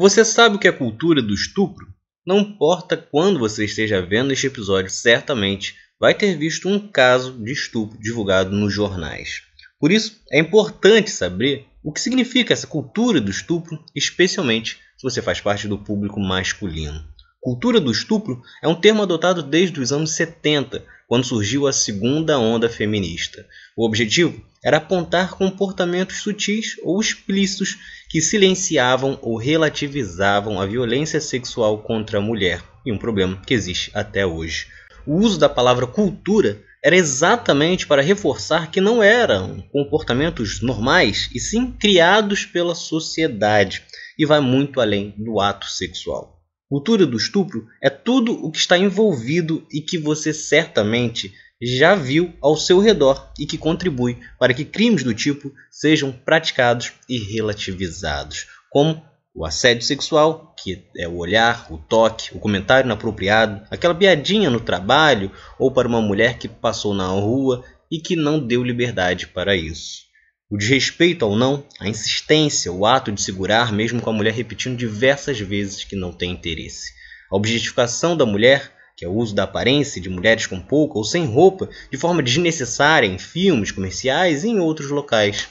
Você sabe o que é a cultura do estupro? Não importa quando você esteja vendo este episódio, certamente vai ter visto um caso de estupro divulgado nos jornais. Por isso, é importante saber o que significa essa cultura do estupro, especialmente se você faz parte do público masculino. Cultura do estupro é um termo adotado desde os anos 70, quando surgiu a segunda onda feminista. O objetivo era apontar comportamentos sutis ou explícitos que silenciavam ou relativizavam a violência sexual contra a mulher, e um problema que existe até hoje. O uso da palavra cultura era exatamente para reforçar que não eram comportamentos normais e sim criados pela sociedade, e vai muito além do ato sexual. Cultura do estupro é tudo o que está envolvido e que você certamente já viu ao seu redor e que contribui para que crimes do tipo sejam praticados e relativizados, como o assédio sexual, que é o olhar, o toque, o comentário inapropriado, aquela piadinha no trabalho ou para uma mulher que passou na rua e que não deu liberdade para isso. O desrespeito ao não, a insistência, o ato de segurar, mesmo com a mulher repetindo diversas vezes que não tem interesse. A objetificação da mulher, que é o uso da aparência de mulheres com pouca ou sem roupa, de forma desnecessária em filmes comerciais e em outros locais.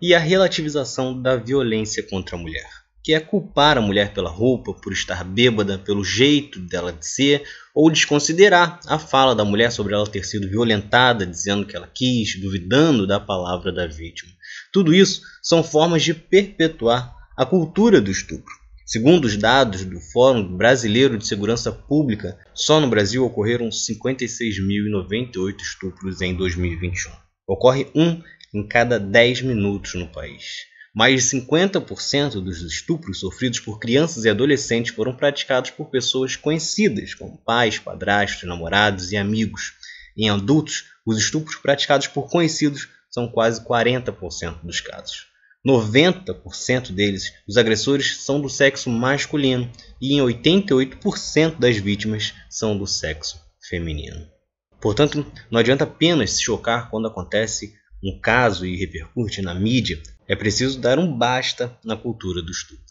E a relativização da violência contra a mulher que é culpar a mulher pela roupa, por estar bêbada, pelo jeito dela de ser, ou desconsiderar a fala da mulher sobre ela ter sido violentada, dizendo que ela quis, duvidando da palavra da vítima. Tudo isso são formas de perpetuar a cultura do estupro. Segundo os dados do Fórum Brasileiro de Segurança Pública, só no Brasil ocorreram 56.098 estupros em 2021. Ocorre um em cada 10 minutos no país. Mais de 50% dos estupros sofridos por crianças e adolescentes foram praticados por pessoas conhecidas, como pais, padrastos, namorados e amigos. Em adultos, os estupros praticados por conhecidos são quase 40% dos casos. 90% deles, os agressores são do sexo masculino e em 88% das vítimas são do sexo feminino. Portanto, não adianta apenas se chocar quando acontece um caso e repercute na mídia, é preciso dar um basta na cultura do estupro.